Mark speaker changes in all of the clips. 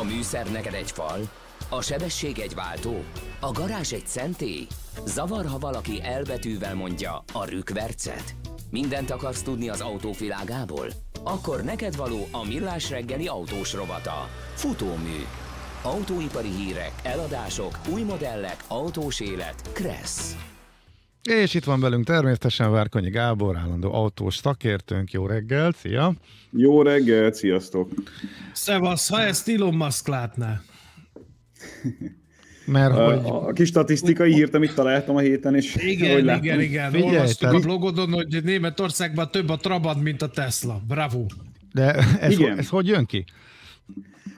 Speaker 1: A műszer neked egy fal, a sebesség egy váltó, a garázs egy szentély. Zavar, ha valaki elbetűvel mondja a rükvercet. Mindent akarsz tudni az autóvilágából? Akkor neked való a millás reggeli autós rovata. Futómű. Autóipari hírek, eladások, új modellek, autós élet. Kressz.
Speaker 2: És itt van velünk természetesen Várkonyi Gábor, állandó autós szakértőnk. Jó
Speaker 1: reggel, szia! Jó reggel, sziasztok!
Speaker 3: Szevasz, ha ezt Elon Musk látná. Mert a,
Speaker 1: hogy... a kis statisztikai hírt, amit találtam a héten, és igen, hogy igen, igen. Figyelj, Olvastuk tehát... a
Speaker 3: blogodon, hogy Németországban több a Trabant, mint a Tesla. Bravo!
Speaker 1: De ez, igen. Ho- ez hogy jön ki?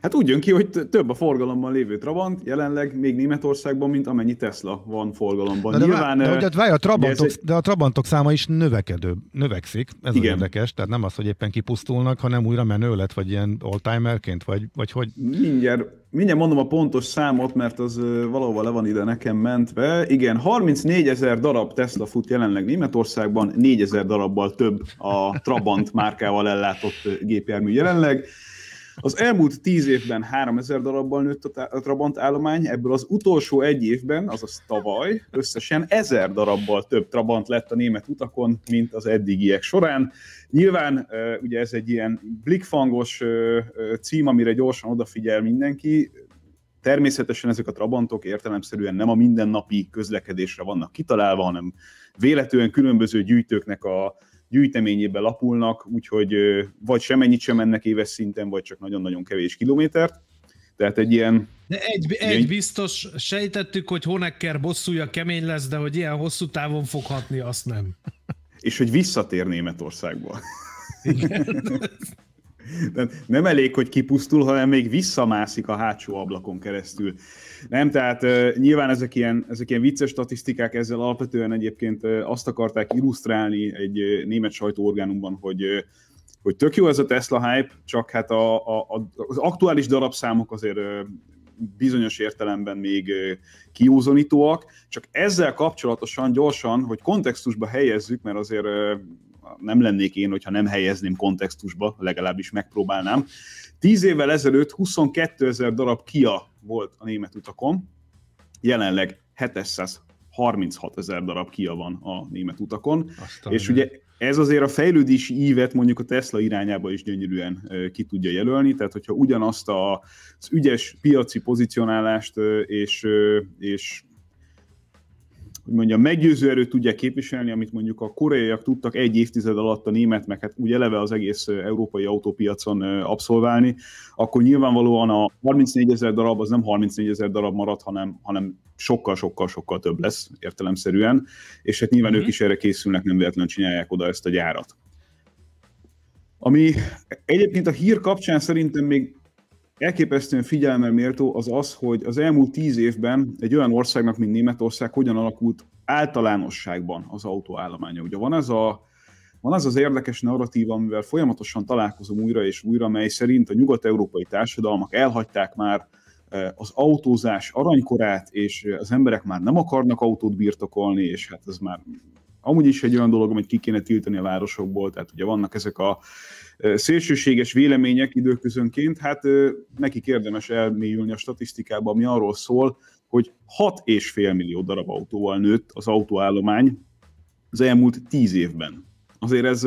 Speaker 1: Hát úgy jön ki, hogy több a forgalomban lévő Trabant jelenleg még Németországban, mint amennyi Tesla van forgalomban. de, Nyilván, de, de, várj, a trabantok, de
Speaker 2: a Trabantok száma is növekedő, növekszik, ez Igen. az érdekes, tehát nem az, hogy éppen kipusztulnak, hanem újra menő lett, vagy ilyen oldtimerként, vagy, vagy hogy...
Speaker 1: Mindjárt, mindjárt mondom a pontos számot, mert az valahova le van ide nekem mentve. Igen, 34 ezer darab Tesla fut jelenleg Németországban, 4 ezer darabbal több a Trabant márkával ellátott gépjármű jelenleg. Az elmúlt tíz évben 3000 darabbal nőtt a, a Trabant állomány, ebből az utolsó egy évben, azaz tavaly, összesen 1000 darabbal több Trabant lett a német utakon, mint az eddigiek során. Nyilván ugye ez egy ilyen blikfangos cím, amire gyorsan odafigyel mindenki, Természetesen ezek a trabantok értelemszerűen nem a mindennapi közlekedésre vannak kitalálva, hanem véletlenül különböző gyűjtőknek a gyűjteményébe lapulnak, úgyhogy vagy semennyit sem mennek éves szinten, vagy csak nagyon-nagyon kevés kilométert. Tehát egy ilyen...
Speaker 3: De egy, egy ilyen... biztos, sejtettük, hogy Honecker bosszúja kemény lesz, de hogy ilyen hosszú távon foghatni, azt nem.
Speaker 1: És hogy visszatér Németországba. Igen. Nem, nem elég, hogy kipusztul, hanem még visszamászik a hátsó ablakon keresztül. Nem, tehát uh, nyilván ezek ilyen, ezek ilyen vicces statisztikák, ezzel alapvetően egyébként uh, azt akarták illusztrálni egy uh, német sajtóorgánumban, hogy uh, hogy tök jó ez a Tesla hype, csak hát a, a, a, az aktuális darabszámok azért bizonyos értelemben még kiúzonítóak, csak ezzel kapcsolatosan gyorsan, hogy kontextusba helyezzük, mert azért nem lennék én, hogyha nem helyezném kontextusba, legalábbis megpróbálnám. Tíz évvel ezelőtt 22 ezer darab Kia volt a német utakon, jelenleg 736 ezer darab Kia van a német utakon,
Speaker 2: Aztán és ugye
Speaker 1: ez azért a fejlődési ívet mondjuk a Tesla irányába is gyönyörűen ki tudja jelölni, tehát hogyha ugyanazt az ügyes piaci pozicionálást és, és hogy mondja meggyőző erőt tudják képviselni, amit mondjuk a koreaiak tudtak egy évtized alatt a német, meg hát úgy eleve az egész európai autópiacon abszolválni, akkor nyilvánvalóan a 34 ezer darab az nem 34 ezer darab marad, hanem, hanem sokkal-sokkal-sokkal több lesz értelemszerűen, és hát nyilván mm-hmm. ők mhm. is erre készülnek, nem véletlenül csinálják oda ezt a gyárat. Ami egyébként a hír kapcsán szerintem még elképesztően figyelemre méltó az az, hogy az elmúlt tíz évben egy olyan országnak, mint Németország, hogyan alakult általánosságban az autóállománya. Ugye van ez a van az az érdekes narratíva, amivel folyamatosan találkozom újra és újra, mely szerint a nyugat-európai társadalmak elhagyták már e, az autózás aranykorát, és az emberek már nem akarnak autót birtokolni, és hát ez már amúgy is egy olyan dolog, amit ki kéne tiltani a városokból, tehát ugye vannak ezek a szélsőséges vélemények időközönként, hát neki érdemes elmélyülni a statisztikába, ami arról szól, hogy 6,5 millió darab autóval nőtt az autóállomány az elmúlt 10 évben. Azért ez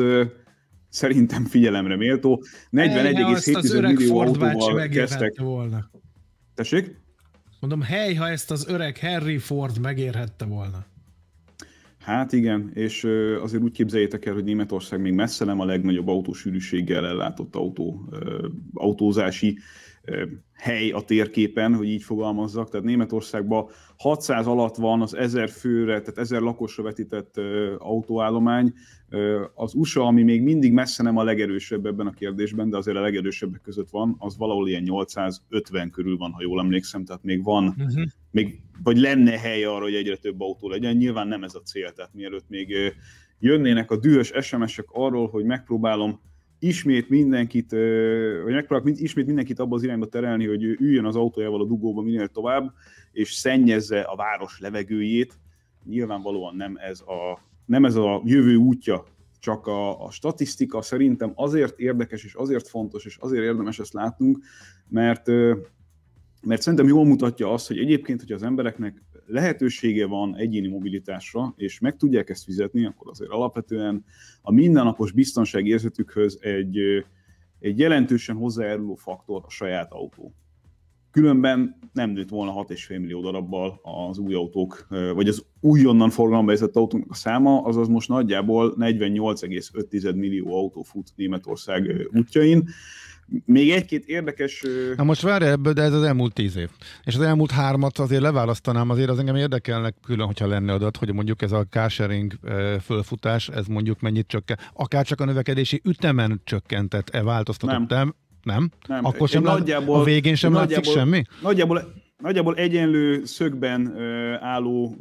Speaker 1: szerintem figyelemre méltó. 41,7 millió Ford autóval kezdtek. Volna. Tessék?
Speaker 3: Mondom, hely, ha ezt az öreg Henry Ford megérhette volna.
Speaker 1: Hát igen, és azért úgy képzeljétek el, hogy Németország még messze nem a legnagyobb autósűrűséggel ellátott autó, autózási hely a térképen, hogy így fogalmazzak. Tehát Németországban 600 alatt van az 1000 főre, tehát 1000 lakosra vetített autóállomány. az USA, ami még mindig messze nem a legerősebb ebben a kérdésben, de azért a legerősebbek között van, az valahol ilyen 850 körül van, ha jól emlékszem, tehát még van, uh-huh. még, vagy lenne hely arra, hogy egyre több autó legyen. Nyilván nem ez a cél, tehát mielőtt még jönnének a dühös SMS-ek arról, hogy megpróbálom ismét mindenkit, vagy megpróbálok ismét mindenkit abba az irányba terelni, hogy üljön az autójával a dugóba minél tovább, és szennyezze a város levegőjét. Nyilvánvalóan nem ez a, nem ez a jövő útja, csak a, a statisztika szerintem azért érdekes, és azért fontos, és azért érdemes ezt látnunk, mert, mert szerintem jól mutatja azt, hogy egyébként, hogy az embereknek lehetősége van egyéni mobilitásra, és meg tudják ezt fizetni, akkor azért alapvetően a mindennapos biztonsági érzetükhöz egy, egy jelentősen hozzájáruló faktor a saját autó. Különben nem nőtt volna 6,5 millió darabbal az új autók, vagy az újonnan forgalomba ejtett autóknak a száma, azaz most nagyjából 48,5 millió autó fut Németország útjain. Még egy-két érdekes... Na most
Speaker 2: várj ebből, de ez az elmúlt tíz év. És az elmúlt hármat azért leválasztanám, azért az engem érdekelnek külön, hogyha lenne adat, hogy mondjuk ez a kásering fölfutás, ez mondjuk mennyit csökken, akár csak a növekedési ütemen csökkentett-e, változtatott nem. nem? Nem. Akkor sem lát, nagyjából, a végén sem látszik semmi?
Speaker 1: Nagyjából, nagyjából egyenlő szögben álló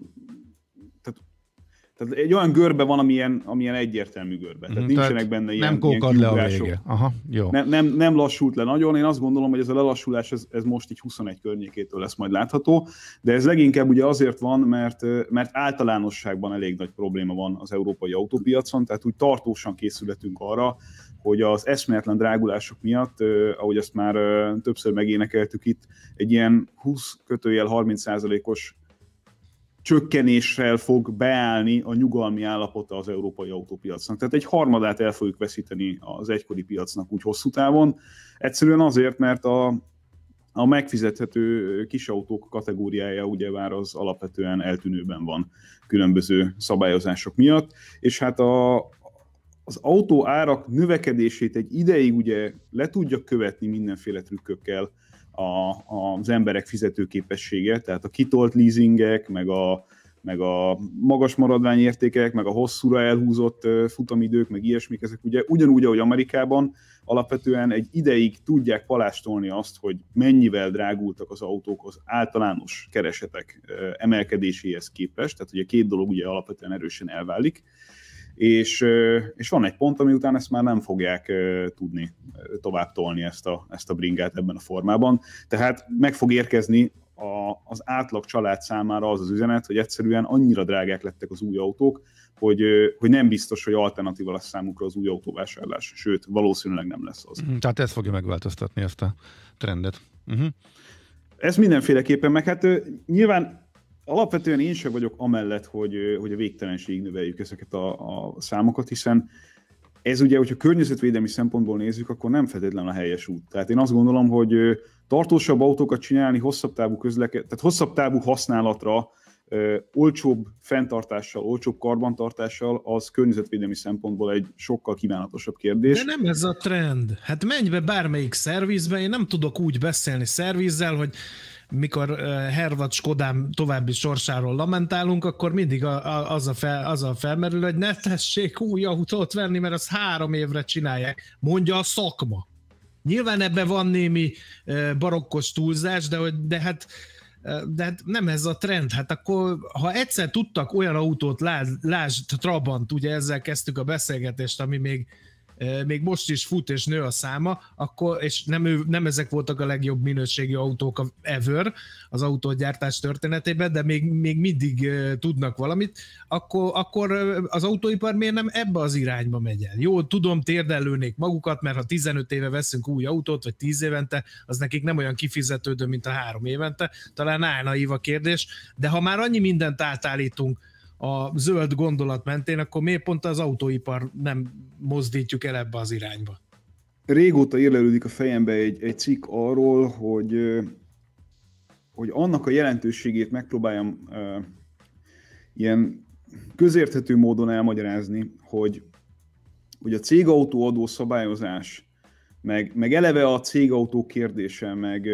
Speaker 1: tehát egy olyan görbe van, amilyen, amilyen egyértelmű görbe. Tehát mm, nincsenek tehát benne ilyen Nem kókad le a vége.
Speaker 2: Aha, jó.
Speaker 1: Nem, nem, nem lassult le nagyon. Én azt gondolom, hogy ez a lelassulás ez, ez most így 21 környékétől lesz majd látható, de ez leginkább ugye azért van, mert, mert általánosságban elég nagy probléma van az európai autópiacon, tehát úgy tartósan készületünk arra, hogy az eszméletlen drágulások miatt, ahogy ezt már többször megénekeltük itt, egy ilyen 20 kötőjel 30 os csökkenéssel fog beállni a nyugalmi állapota az európai autópiacnak. Tehát egy harmadát el fogjuk veszíteni az egykori piacnak úgy hosszú távon. Egyszerűen azért, mert a, a megfizethető kis autók kategóriája már az alapvetően eltűnőben van különböző szabályozások miatt, és hát a, az autó árak növekedését egy ideig ugye le tudja követni mindenféle trükkökkel, a, az emberek fizetőképessége, tehát a kitolt leasingek, meg a, meg a magas maradványértékek, meg a hosszúra elhúzott futamidők, meg ilyesmik, ezek ugye ugyanúgy, ahogy Amerikában, alapvetően egy ideig tudják palástolni azt, hogy mennyivel drágultak az autók az általános keresetek emelkedéséhez képest, tehát ugye két dolog ugye alapvetően erősen elválik, és, és van egy pont, ami után ezt már nem fogják tudni tovább tolni ezt a, ezt a bringát ebben a formában. Tehát meg fog érkezni a, az átlag család számára az az üzenet, hogy egyszerűen annyira drágák lettek az új autók, hogy, hogy nem biztos, hogy alternatíva lesz számukra az új autóvásárlás, sőt, valószínűleg nem lesz az. Mm, tehát ez fogja megváltoztatni ezt a trendet. Uh-huh. Ez mindenféleképpen, meg hát nyilván alapvetően én sem vagyok amellett, hogy, hogy a végtelenség növeljük ezeket a, a számokat, hiszen ez ugye, hogyha környezetvédelmi szempontból nézzük, akkor nem feltétlenül a helyes út. Tehát én azt gondolom, hogy tartósabb autókat csinálni, hosszabb távú közleke, tehát hosszabb távú használatra, ö, olcsóbb fenntartással, olcsóbb karbantartással, az környezetvédelmi szempontból egy sokkal kívánatosabb kérdés. De
Speaker 3: nem ez a trend. Hát menj be bármelyik szervizbe, én nem tudok úgy beszélni szervizzel, hogy mikor Hervat Skodám további sorsáról lamentálunk, akkor mindig az, a fel, az a felmerül, hogy ne tessék új autót venni, mert azt három évre csinálják, mondja a szakma. Nyilván ebben van némi barokkos túlzás, de, hogy, de hát de hát nem ez a trend, hát akkor ha egyszer tudtak olyan autót, lásd, lásd Trabant, ugye ezzel kezdtük a beszélgetést, ami még még most is fut és nő a száma, akkor, és nem, ő, nem ezek voltak a legjobb minőségi autók a ever az autógyártás történetében, de még, még mindig tudnak valamit, akkor, akkor az autóipar miért nem ebbe az irányba megy el? Jó, tudom, térdelőnék magukat, mert ha 15 éve veszünk új autót, vagy 10 évente, az nekik nem olyan kifizetődő, mint a három évente. Talán állna a kérdés, de ha már annyi mindent átállítunk, a zöld gondolat mentén, akkor miért pont az autóipar nem mozdítjuk el ebbe az irányba?
Speaker 1: Régóta érlelődik a fejembe egy, egy cikk arról, hogy, hogy annak a jelentőségét megpróbáljam uh, ilyen közérthető módon elmagyarázni, hogy, hogy a adó szabályozás, meg, meg eleve a cégautó kérdése, meg,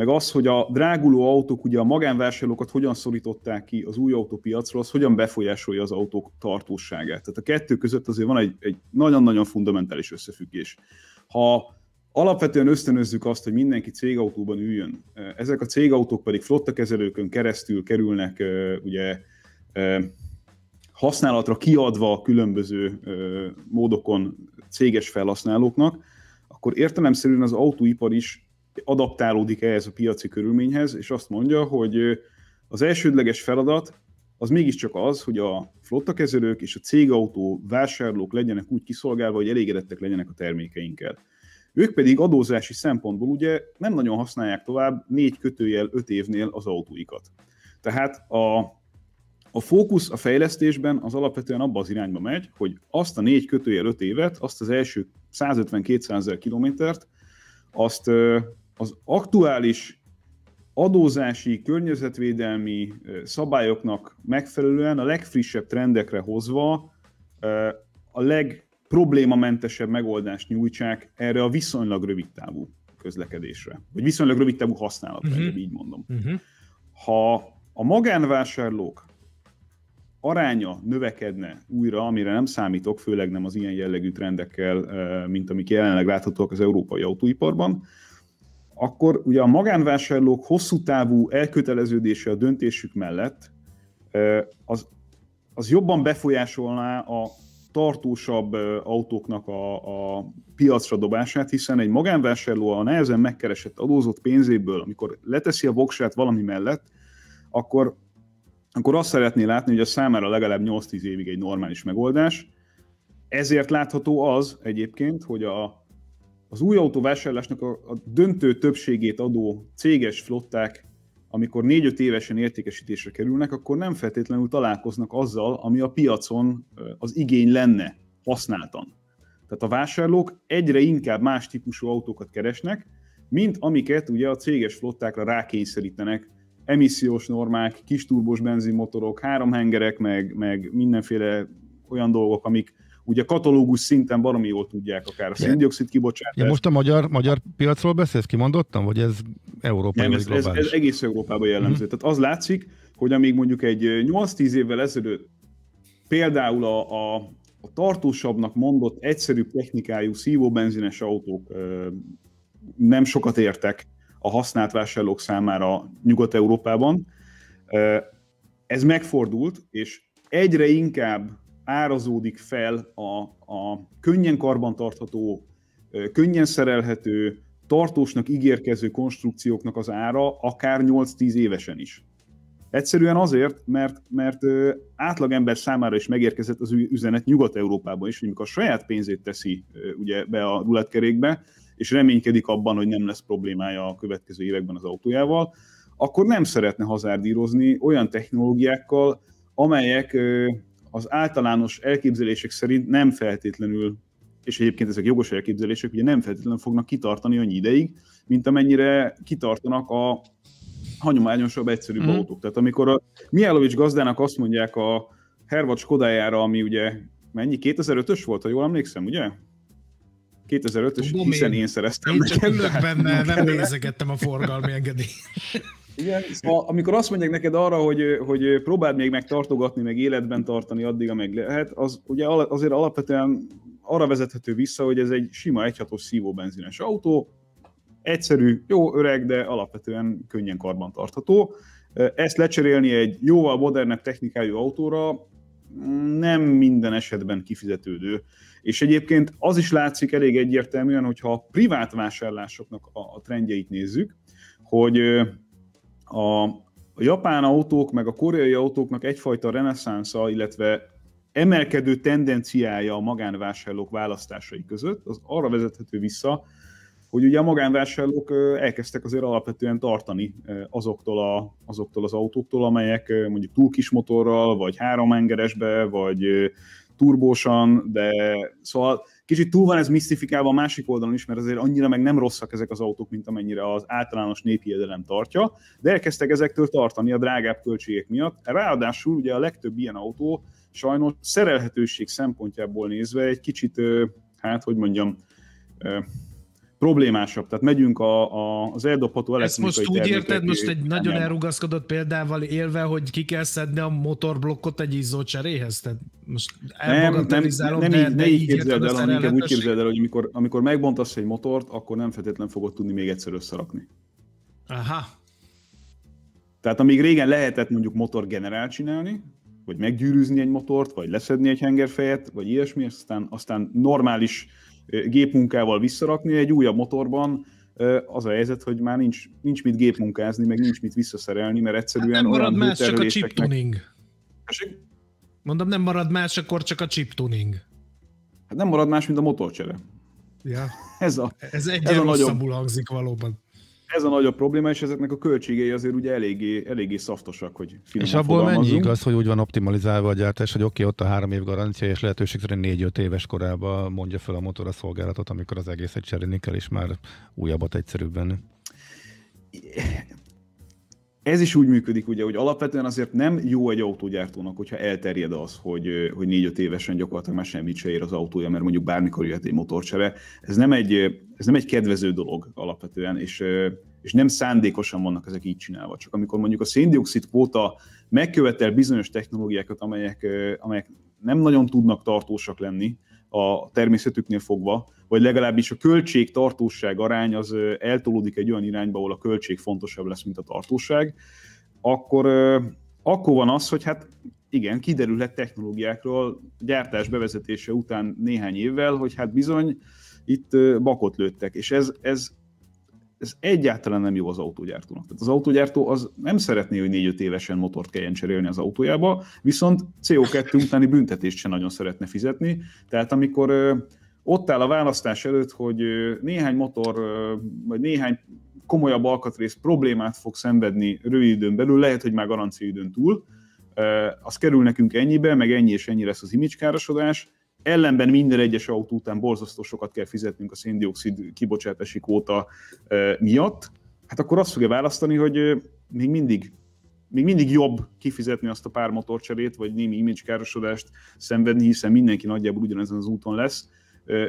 Speaker 1: meg az, hogy a dráguló autók, ugye a magánvásárlókat hogyan szorították ki az új autópiacról, az hogyan befolyásolja az autók tartóságát. Tehát a kettő között azért van egy, egy nagyon-nagyon fundamentális összefüggés. Ha alapvetően ösztönözzük azt, hogy mindenki cégautóban üljön, ezek a cégautók pedig flottakezelőkön keresztül kerülnek ugye használatra kiadva különböző módokon céges felhasználóknak, akkor értelemszerűen az autóipar is adaptálódik ehhez a piaci körülményhez, és azt mondja, hogy az elsődleges feladat az mégiscsak az, hogy a flottakezelők és a cégautó vásárlók legyenek úgy kiszolgálva, hogy elégedettek legyenek a termékeinkkel. Ők pedig adózási szempontból ugye nem nagyon használják tovább négy kötőjel öt évnél az autóikat. Tehát a, a fókusz a fejlesztésben az alapvetően abba az irányba megy, hogy azt a négy kötőjel öt évet, azt az első 150-200 ezer kilométert, azt az aktuális adózási, környezetvédelmi szabályoknak megfelelően a legfrissebb trendekre hozva a legproblémamentesebb megoldást nyújtsák erre a viszonylag rövid távú közlekedésre, vagy viszonylag rövid távú használatra, uh-huh. így mondom. Uh-huh. Ha a magánvásárlók aránya növekedne újra, amire nem számítok, főleg nem az ilyen jellegű trendekkel, mint amik jelenleg láthatóak az európai autóiparban, akkor ugye a magánvásárlók hosszú távú elköteleződése a döntésük mellett az, az jobban befolyásolná a tartósabb autóknak a, a piacra dobását, hiszen egy magánvásárló a nehezen megkeresett adózott pénzéből, amikor leteszi a voksát valami mellett, akkor, akkor azt szeretné látni, hogy a számára legalább 8-10 évig egy normális megoldás. Ezért látható az egyébként, hogy a, az új autóvásárlásnak a, a döntő többségét adó céges flották, amikor 4-5 évesen értékesítésre kerülnek, akkor nem feltétlenül találkoznak azzal, ami a piacon az igény lenne használtan. Tehát a vásárlók egyre inkább más típusú autókat keresnek, mint amiket ugye a céges flottákra rákényszerítenek emissziós normák, kis turbos benzinmotorok, háromhengerek, meg, meg mindenféle olyan dolgok, amik ugye katalógus szinten baromi jól tudják akár a széndiokszid kibocsátást. Ja, most
Speaker 2: a magyar, magyar piacról beszélsz kimondottam, vagy ez Európában? Nem, ez, ez, ez,
Speaker 1: egész Európában jellemző. Mm-hmm. Tehát az látszik, hogy amíg mondjuk egy 8-10 évvel ezelőtt például a, a, a tartósabbnak mondott egyszerű technikájú szívóbenzines autók ö, nem sokat értek a használt vásárlók számára Nyugat-Európában, ö, ez megfordult, és egyre inkább árazódik fel a, a könnyen karbantartható, könnyen szerelhető, tartósnak ígérkező konstrukcióknak az ára akár 8-10 évesen is. Egyszerűen azért, mert, mert átlagember számára is megérkezett az üzenet Nyugat-Európában is, hogy amikor a saját pénzét teszi ugye, be a ruletkerékbe, és reménykedik abban, hogy nem lesz problémája a következő években az autójával, akkor nem szeretne hazárdírozni olyan technológiákkal, amelyek az általános elképzelések szerint nem feltétlenül, és egyébként ezek jogos elképzelések, ugye nem feltétlenül fognak kitartani annyi ideig, mint amennyire kitartanak a hagyományosabb, egyszerűbb mm. autók. Tehát amikor a Mijálovics gazdának azt mondják a Hervat Skodájára, ami ugye mennyi, 2005-ös volt, ha jól emlékszem, ugye? 2005-ös, hiszen én, én szereztem. Én csak ülök benne, nem nézegettem
Speaker 3: a forgalmi engedélyt.
Speaker 1: Igen, szóval amikor azt mondják neked arra, hogy, hogy próbáld még megtartogatni, meg életben tartani addig, amíg lehet, az ugye azért alapvetően arra vezethető vissza, hogy ez egy sima egyhatós szívóbenzines autó, egyszerű, jó öreg, de alapvetően könnyen karbantartható. Ezt lecserélni egy jóval modernebb technikájú autóra nem minden esetben kifizetődő. És egyébként az is látszik elég egyértelműen, hogyha a privát vásárlásoknak a trendjeit nézzük, hogy a, a japán autók meg a koreai autóknak egyfajta reneszánsza, illetve emelkedő tendenciája a magánvásárlók választásai között, az arra vezethető vissza, hogy ugye a magánvásárlók elkezdtek azért alapvetően tartani azoktól, a, azoktól az autóktól, amelyek mondjuk túl kis motorral, vagy három engeresbe, vagy turbósan, de szóval kicsit túl van ez misztifikálva a másik oldalon is, mert azért annyira meg nem rosszak ezek az autók, mint amennyire az általános népiedelem tartja, de elkezdtek ezektől tartani a drágább költségek miatt. Ráadásul ugye a legtöbb ilyen autó sajnos szerelhetőség szempontjából nézve egy kicsit, hát hogy mondjam, problémásabb. Tehát megyünk a, a, az eldobható elektronikai Ezt most úgy érted, most egy nagyon
Speaker 3: elrugaszkodott példával élve, hogy ki kell szedni a motorblokkot egy izzócseréhez? Tehát most nem, nem, nem, nem, de, így, de így képzeld el, hanem inkább úgy képzeld
Speaker 1: el, hogy amikor, amikor megbontasz egy motort, akkor nem feltétlenül fogod tudni még egyszer összerakni. Aha. Tehát amíg régen lehetett mondjuk motor generál csinálni, vagy meggyűrűzni egy motort, vagy leszedni egy hengerfejet, vagy ilyesmi, aztán, aztán normális gépmunkával visszarakni, egy újabb motorban az a helyzet, hogy már nincs, nincs mit gépmunkázni, meg nincs mit visszaszerelni, mert egyszerűen hát nem marad olyan más, csak a chip tuning.
Speaker 3: Tessék? Mondom, nem marad más, akkor csak a chip tuning.
Speaker 1: Hát nem marad más, mint a motorcsere.
Speaker 3: Ja. Ez,
Speaker 1: a, ez egyre ez a nagyon... hangzik valóban ez a nagyobb probléma, és ezeknek a költségei azért ugye eléggé, eléggé szaftosak, hogy És
Speaker 2: abból mennyi igaz, hogy úgy van optimalizálva a gyártás, hogy oké, okay, ott a három év garancia, és lehetőség szerint négy-öt éves korában mondja fel a motor a szolgálatot, amikor az egészet cserélni kell, és már újabbat egyszerűbben
Speaker 1: ez is úgy működik, ugye, hogy alapvetően azért nem jó egy autógyártónak, hogyha elterjed az, hogy, hogy négy-öt évesen gyakorlatilag már semmit se ér az autója, mert mondjuk bármikor jöhet egy motorcsere. Ez nem egy, ez nem egy kedvező dolog alapvetően, és, és nem szándékosan vannak ezek így csinálva. Csak amikor mondjuk a széndiokszid kvóta megkövetel bizonyos technológiákat, amelyek, amelyek nem nagyon tudnak tartósak lenni, a természetüknél fogva, vagy legalábbis a költség-tartóság arány az eltolódik egy olyan irányba, ahol a költség fontosabb lesz, mint a tartóság, akkor, akkor van az, hogy hát igen, kiderülhet technológiákról gyártás bevezetése után néhány évvel, hogy hát bizony itt bakot lőttek, és ez, ez ez egyáltalán nem jó az autógyártónak. Tehát az autógyártó az nem szeretné, hogy 4-5 évesen motort kelljen cserélni az autójába, viszont CO2 utáni büntetést sem nagyon szeretne fizetni. Tehát amikor ott áll a választás előtt, hogy néhány motor, vagy néhány komolyabb alkatrész problémát fog szenvedni rövid időn belül, lehet, hogy már időn túl, az kerül nekünk ennyibe, meg ennyi és ennyi lesz az imicskárosodás, ellenben minden egyes autó után borzasztó sokat kell fizetnünk a széndiokszid kibocsátási kvóta miatt, hát akkor azt fogja választani, hogy még mindig még mindig jobb kifizetni azt a pár motorcserét, vagy némi image károsodást szenvedni, hiszen mindenki nagyjából ugyanezen az úton lesz,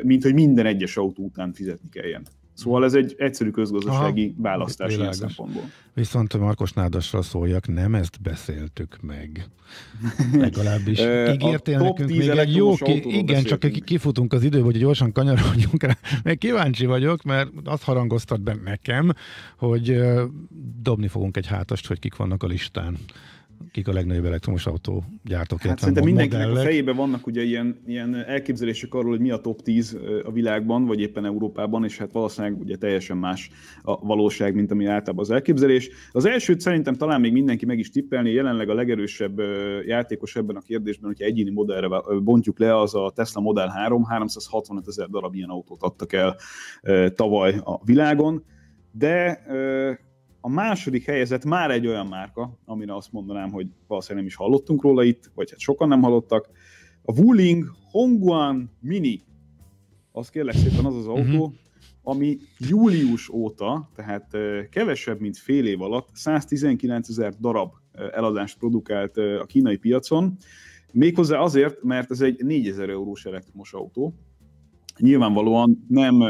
Speaker 1: mint hogy minden egyes autó után fizetni kelljen. Szóval ez egy egyszerű közgazdasági Aha, választás világos. ilyen szempontból.
Speaker 2: Viszont Markos Nádasra szóljak, nem ezt beszéltük meg. Legalábbis ígértél nekünk még egy jó ki, Igen, csak egy kifutunk az időből, hogy gyorsan kanyarodjunk rá. Még kíváncsi vagyok, mert azt harangoztat be nekem, hogy dobni fogunk egy hátast, hogy kik vannak a listán kik a legnagyobb elektromos autó gyártók. Hát szerintem mindenkinek modellek. a
Speaker 1: fejében vannak ugye ilyen, ilyen elképzelések arról, hogy mi a top 10 a világban, vagy éppen Európában, és hát valószínűleg ugye teljesen más a valóság, mint ami általában az elképzelés. Az elsőt szerintem talán még mindenki meg is tippelni, jelenleg a legerősebb játékos ebben a kérdésben, hogyha egyéni modellre bontjuk le, az a Tesla Model 3, 365 ezer darab ilyen autót adtak el tavaly a világon, de a második helyezett már egy olyan márka, amire azt mondanám, hogy valószínűleg nem is hallottunk róla itt, vagy hát sokan nem hallottak. A Wuling Hongguan Mini. Az kérlek szépen az az mhm. autó, uh-huh. ami július óta, tehát kevesebb, mint fél év alatt 119 ezer darab eladást produkált a kínai piacon. Méghozzá azért, mert ez egy 4000 eurós elektromos autó. Nyilvánvalóan nem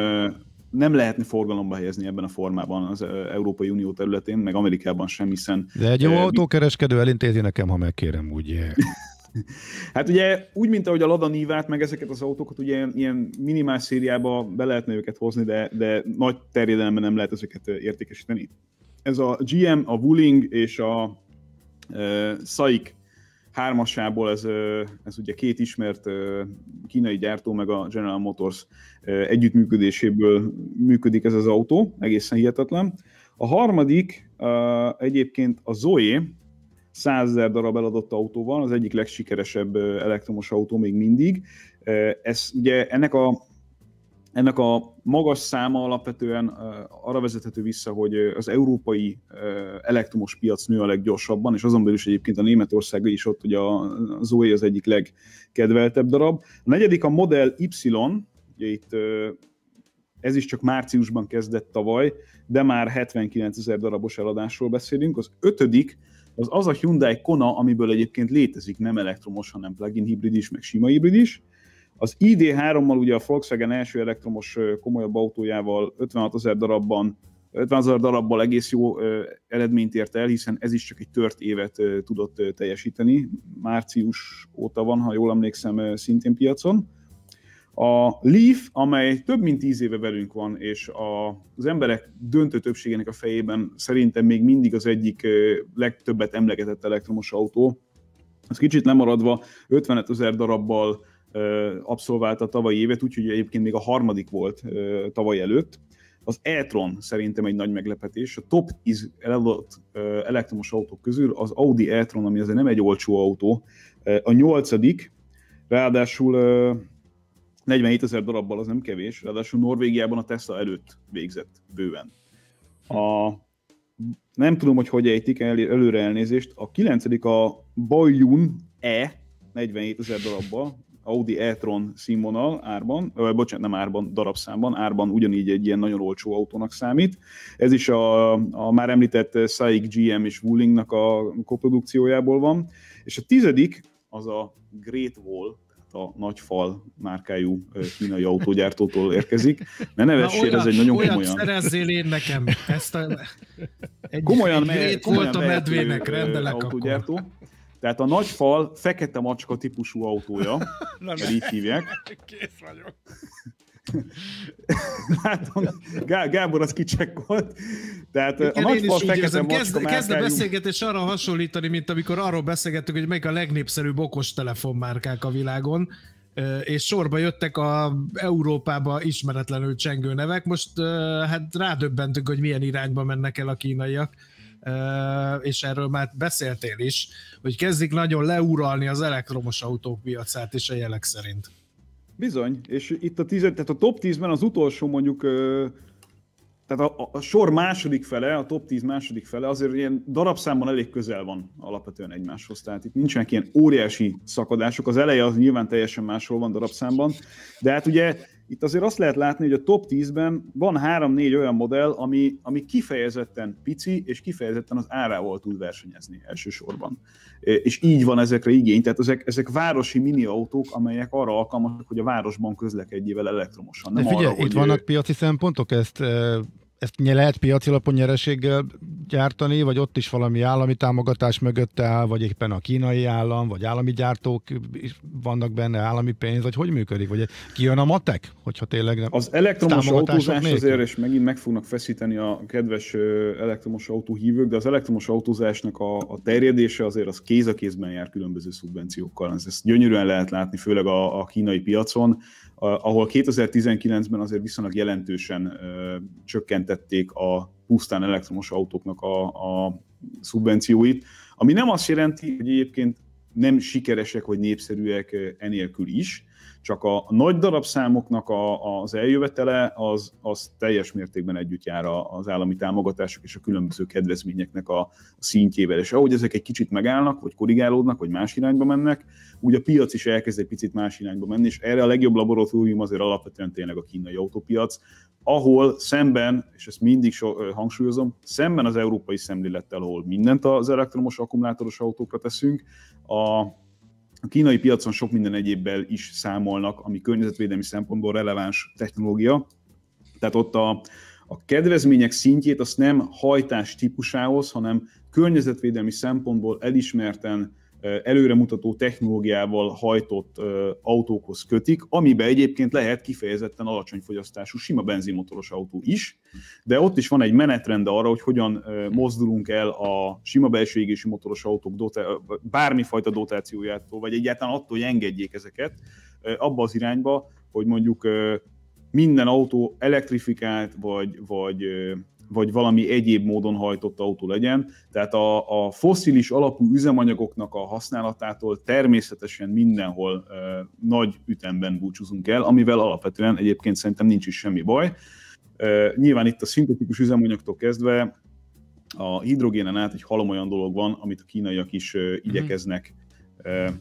Speaker 1: nem lehetne forgalomba helyezni ebben a formában az Európai Unió területén, meg Amerikában sem, hiszen...
Speaker 2: De egy jó eh, autókereskedő elintézi nekem, ha megkérem,
Speaker 1: úgy. hát ugye úgy, mint ahogy a Lada Nivát, meg ezeket az autókat, ugye ilyen minimál szériába be lehetne őket hozni, de, de nagy terjedelemben nem lehet ezeket értékesíteni. Ez a GM, a Wuling és a e, Saik hármasából ez, ez ugye két ismert kínai gyártó, meg a General Motors együttműködéséből működik ez az autó, egészen hihetetlen. A harmadik egyébként a Zoe, 100 ezer darab eladott autó van, az egyik legsikeresebb elektromos autó még mindig. Ez ugye ennek a ennek a magas száma alapvetően arra vezethető vissza, hogy az európai elektromos piac nő a leggyorsabban, és azon belül is egyébként a Németország is ott, hogy a Zoe az egyik legkedveltebb darab. A negyedik a Model Y, ugye itt ez is csak márciusban kezdett tavaly, de már 79 ezer darabos eladásról beszélünk. Az ötödik az az a Hyundai Kona, amiből egyébként létezik nem elektromos, hanem plug-in hibrid is, meg sima hibrid is. Az ID3-mal ugye a Volkswagen első elektromos komolyabb autójával 56 ezer darabban 50 ezer darabbal egész jó eredményt ért el, hiszen ez is csak egy tört évet tudott teljesíteni. Március óta van, ha jól emlékszem, szintén piacon. A Leaf, amely több mint tíz éve velünk van, és a, az emberek döntő többségének a fejében szerintem még mindig az egyik legtöbbet emlegetett elektromos autó, az kicsit lemaradva 55 ezer darabbal abszolvált a tavalyi évet, úgyhogy egyébként még a harmadik volt tavaly előtt. Az e-tron szerintem egy nagy meglepetés. A top 10 eladott elektromos autók közül az Audi e-tron, ami azért nem egy olcsó autó, a nyolcadik, ráadásul 47 ezer darabbal az nem kevés, ráadásul Norvégiában a Tesla előtt végzett bőven. A, nem tudom, hogy hogy ejtik el, előre elnézést, a kilencedik a Bajun E, 47 ezer darabbal, Audi e-tron színvonal árban, ö, bocsánat, nem árban, darabszámban, árban ugyanígy egy ilyen nagyon olcsó autónak számít. Ez is a, a már említett SAIC GM és Wulingnak a koprodukciójából van. És a tizedik az a Great Wall, a nagy fal márkájú kínai autógyártótól érkezik. Ne nevessél, ez egy nagyon olyat komolyan...
Speaker 3: szerezzél én nekem. Ezt a... Egy, komolyan, egy me- komolyan volt a medvének, rendelek autógyártó.
Speaker 1: Akkor. Tehát a nagy fal fekete macska típusú autója, Na, így hívják. Kész vagyok. Látom, Gábor az kicsekkolt. Tehát Igen, a nagy fal fekete érzem. macska kezd, Kezd a
Speaker 3: beszélgetés arra hasonlítani, mint amikor arról beszélgettük, hogy melyik a legnépszerűbb okos telefonmárkák a világon és sorba jöttek a Európába ismeretlenül csengő nevek. Most hát rádöbbentünk, hogy milyen irányba mennek el a kínaiak és erről már beszéltél is, hogy kezdik nagyon leuralni az elektromos autók piacát is a jelek szerint.
Speaker 1: Bizony, és itt a, tíz, tehát a top 10-ben az utolsó mondjuk tehát a, a sor második fele, a top 10 második fele azért ilyen darabszámban elég közel van alapvetően egymáshoz. Tehát itt nincsenek ilyen óriási szakadások. Az eleje az nyilván teljesen máshol van darabszámban. De hát ugye itt azért azt lehet látni, hogy a top 10-ben van 3-4 olyan modell, ami, ami kifejezetten pici, és kifejezetten az árával tud versenyezni elsősorban. És így van ezekre igény, tehát ezek, ezek városi mini autók, amelyek arra alkalmasak, hogy a városban közlekedjével elektromosan. Nem De figyelj, arra, itt hogy vannak ő...
Speaker 2: piaci szempontok, ezt ezt lehet piaci alapon nyereséggel gyártani, vagy ott is valami állami támogatás mögött áll, vagy éppen a kínai állam, vagy állami gyártók is vannak benne, állami pénz, vagy hogy működik? Vagy kijön a matek, hogyha tényleg nem? Az elektromos autózás nélkül? azért,
Speaker 1: és megint meg fognak feszíteni a kedves elektromos autóhívők, de az elektromos autózásnak a, a terjedése azért az kéz a kézben jár különböző szubvenciókkal. Ezt, ezt gyönyörűen lehet látni, főleg a, a kínai piacon ahol 2019-ben azért viszonylag jelentősen csökkentették a pusztán elektromos autóknak a, a szubvencióit, ami nem azt jelenti, hogy egyébként nem sikeresek vagy népszerűek enélkül is, csak a, nagy darabszámoknak a, az eljövetele az, az teljes mértékben együtt jár az állami támogatások és a különböző kedvezményeknek a, a szintjével. És ahogy ezek egy kicsit megállnak, vagy korrigálódnak, vagy más irányba mennek, úgy a piac is elkezd egy picit más irányba menni, és erre a legjobb laboratórium azért alapvetően tényleg a kínai autópiac, ahol szemben, és ezt mindig so, hangsúlyozom, szemben az európai szemlélettel, ahol mindent az elektromos akkumulátoros autókra teszünk, a, a kínai piacon sok minden egyébbel is számolnak, ami környezetvédelmi szempontból releváns technológia. Tehát ott a, a kedvezmények szintjét azt nem hajtás típusához, hanem környezetvédelmi szempontból elismerten előremutató technológiával hajtott autókhoz kötik, amiben egyébként lehet kifejezetten alacsony fogyasztású sima benzinmotoros autó is, de ott is van egy menetrend arra, hogy hogyan mozdulunk el a sima belső égési motoros autók dotá- bármifajta dotációjától, vagy egyáltalán attól, hogy engedjék ezeket abba az irányba, hogy mondjuk minden autó elektrifikált, vagy, vagy vagy valami egyéb módon hajtott autó legyen. Tehát a, a foszilis alapú üzemanyagoknak a használatától természetesen mindenhol e, nagy ütemben búcsúzunk el, amivel alapvetően egyébként szerintem nincs is semmi baj. E, nyilván itt a szintetikus üzemanyagtól kezdve a hidrogénen át egy halom olyan dolog van, amit a kínaiak is mm-hmm. igyekeznek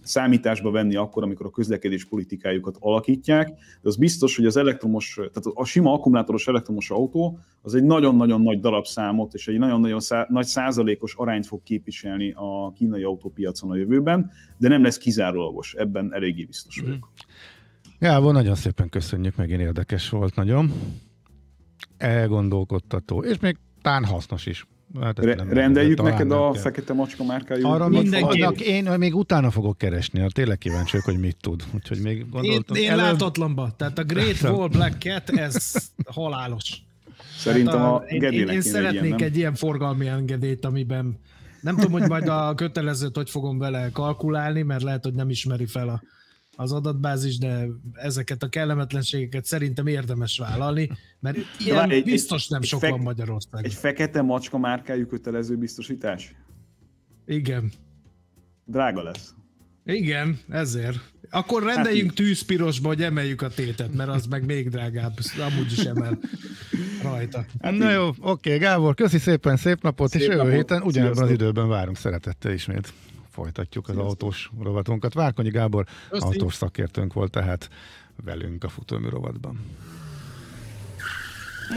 Speaker 1: számításba venni akkor, amikor a közlekedés politikájukat alakítják, de az biztos, hogy az elektromos, tehát a sima akkumulátoros elektromos autó az egy nagyon-nagyon nagy darabszámot és egy nagyon-nagyon szá- nagy százalékos arányt fog képviselni a kínai autópiacon a jövőben, de nem lesz kizárólagos, ebben eléggé biztos vagyok.
Speaker 2: Jávon, mhm. nagyon szépen köszönjük, megint érdekes volt nagyon. Elgondolkodtató, és
Speaker 1: még tán hasznos is. Hát rendeljük nem, neked a kell. fekete macska márkájú? Arra mindenkinek.
Speaker 2: Én még utána fogok keresni, a tényleg kíváncsi vagyok, hogy mit tud. Úgyhogy még gondoltam. Én, én előbb...
Speaker 1: látatlanba. Tehát a Great Wall Black Cat,
Speaker 3: ez halálos. Szerintem a, a én, én, én szeretnék ilyen, egy ilyen forgalmi engedélyt, amiben nem tudom, hogy majd a kötelezőt hogy fogom vele kalkulálni, mert lehet, hogy nem ismeri fel a az adatbázis, de ezeket a kellemetlenségeket szerintem érdemes vállalni, mert
Speaker 1: ilyen egy, biztos nem egy, sok fek- van
Speaker 3: Magyarországon. Egy
Speaker 1: fekete macska márkájú kötelező biztosítás? Igen. Drága lesz.
Speaker 3: Igen, ezért. Akkor hát rendeljünk hát tűzpirosba, hogy emeljük a tétet, mert az meg még drágább, amúgy is emel rajta. Hát Na
Speaker 2: így. jó, oké, Gábor, köszi szépen, szép napot, szép és jövő héten ugyanebben az időben várunk szeretettel ismét folytatjuk Sziasztok. az autós rovatunkat. Várkonyi Gábor Köszi. autós szakértőnk volt tehát velünk a futómű rovatban.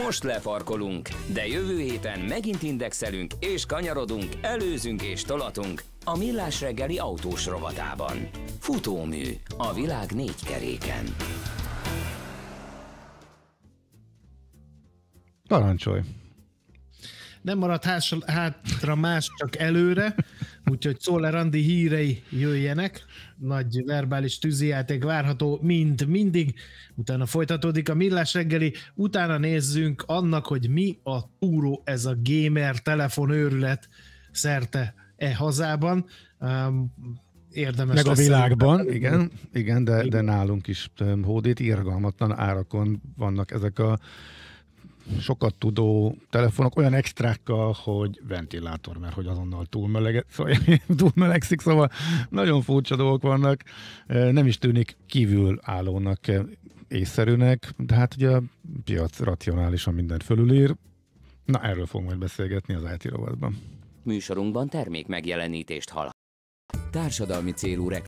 Speaker 1: Most lefarkolunk, de jövő héten megint indexelünk és kanyarodunk, előzünk és tolatunk a Millás reggeli autós rovatában. Futómű a világ négy keréken.
Speaker 2: Parancsolj!
Speaker 3: Nem maradt hátra más, csak előre. Úgyhogy Szóler Andi hírei jöjjenek, nagy verbális tűzijáték várható, mint mindig, utána folytatódik a millás reggeli, utána nézzünk annak, hogy mi a túró ez a gamer telefonőrület szerte e hazában. Érdemes Meg a világban, szerintem. igen,
Speaker 2: igen, de, de nálunk is hódít, irgalmatlan árakon vannak ezek a sokat tudó telefonok olyan extrákkal, hogy ventilátor, mert hogy azonnal túlmelege, szóval, melegszik, szóval nagyon furcsa dolgok vannak, e, nem is tűnik kívül állónak e, észszerűnek, de hát ugye a piac racionálisan mindent fölülír. Na, erről fogunk majd beszélgetni az IT rovatban.
Speaker 1: Műsorunkban termék megjelenítést hall. Társadalmi célú reklám.